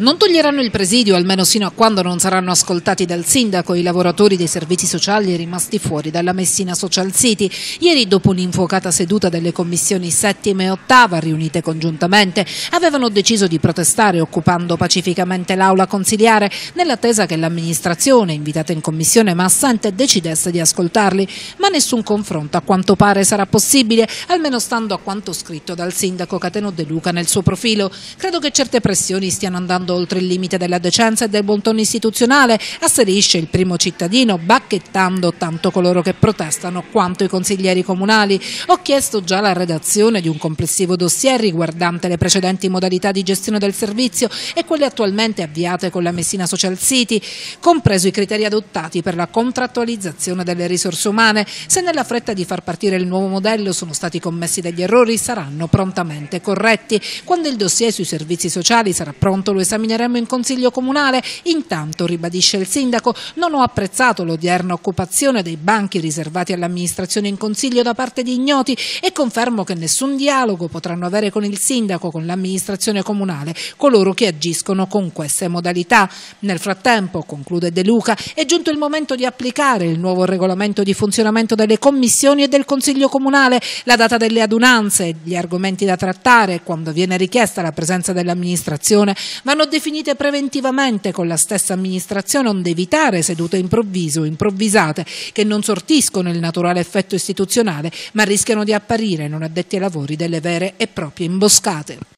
Non toglieranno il presidio almeno sino a quando non saranno ascoltati dal sindaco i lavoratori dei servizi sociali rimasti fuori dalla Messina Social City. Ieri dopo un'infuocata seduta delle commissioni settima e ottava riunite congiuntamente avevano deciso di protestare occupando pacificamente l'aula consiliare nell'attesa che l'amministrazione invitata in commissione ma assente decidesse di ascoltarli. Ma nessun confronto a quanto pare sarà possibile almeno stando a quanto scritto dal sindaco Cateno De Luca nel suo profilo. Credo che certe pressioni stiano andando andando oltre il limite della decenza e del buon istituzionale, asserisce il primo cittadino bacchettando tanto coloro che protestano quanto i consiglieri comunali. Ho chiesto già la redazione di un complessivo dossier riguardante le precedenti modalità di gestione del servizio e quelle attualmente avviate con la Messina Social City, compreso i criteri adottati per la contrattualizzazione delle risorse umane. Se nella fretta di far partire il nuovo modello sono stati commessi degli errori, saranno prontamente corretti. Quando il dossier sui servizi sociali sarà pronto, lo esamineremo in Consiglio Comunale. Intanto, ribadisce il Sindaco, non ho apprezzato l'odierna occupazione dei banchi riservati all'amministrazione in Consiglio da parte di ignoti e confermo che nessun dialogo potranno avere con il Sindaco, con l'amministrazione comunale, coloro che agiscono con queste modalità. Nel frattempo, conclude De Luca, è giunto il momento di applicare il nuovo regolamento di funzionamento delle commissioni e del Consiglio Comunale, la data delle adunanze, gli argomenti da trattare quando viene richiesta la presenza dell'amministrazione vanno Vanno definite preventivamente con la stessa amministrazione onde evitare sedute improvvise o improvvisate che non sortiscono il naturale effetto istituzionale ma rischiano di apparire non addetti ai lavori delle vere e proprie imboscate.